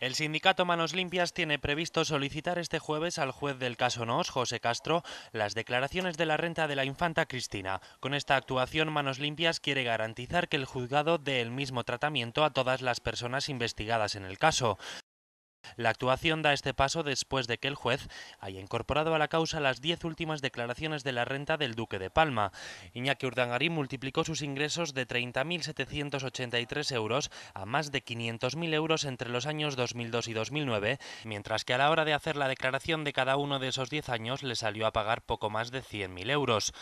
El sindicato Manos Limpias tiene previsto solicitar este jueves al juez del caso Noos, José Castro, las declaraciones de la renta de la infanta Cristina. Con esta actuación, Manos Limpias quiere garantizar que el juzgado dé el mismo tratamiento a todas las personas investigadas en el caso. La actuación da este paso después de que el juez haya incorporado a la causa las diez últimas declaraciones de la renta del Duque de Palma. Iñaki Urdangarín multiplicó sus ingresos de 30.783 euros a más de 500.000 euros entre los años 2002 y 2009, mientras que a la hora de hacer la declaración de cada uno de esos 10 años le salió a pagar poco más de 100.000 euros.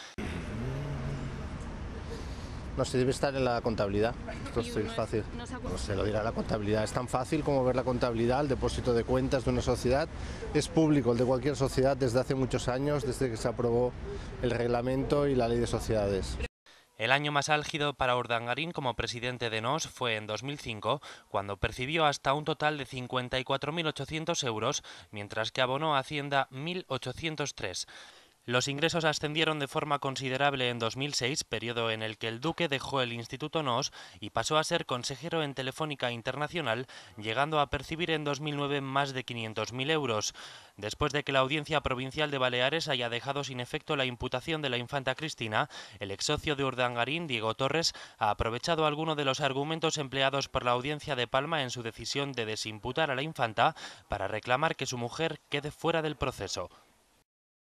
No se debe estar en la contabilidad. Esto es fácil. no se, pues lo dirá la contabilidad. Es tan fácil como ver la contabilidad, el depósito de cuentas de una sociedad. Es público, el de cualquier sociedad, desde hace muchos años, desde que se aprobó el reglamento y la ley de sociedades. El año más álgido para Urdangarín como presidente de NOS fue en 2005, cuando percibió hasta un total de 54.800 euros, mientras que abonó a Hacienda 1.803. Los ingresos ascendieron de forma considerable en 2006, periodo en el que el Duque dejó el Instituto NOS y pasó a ser consejero en Telefónica Internacional, llegando a percibir en 2009 más de 500.000 euros. Después de que la Audiencia Provincial de Baleares haya dejado sin efecto la imputación de la infanta Cristina, el ex socio de Urdangarín, Diego Torres, ha aprovechado algunos de los argumentos empleados por la Audiencia de Palma en su decisión de desimputar a la infanta para reclamar que su mujer quede fuera del proceso.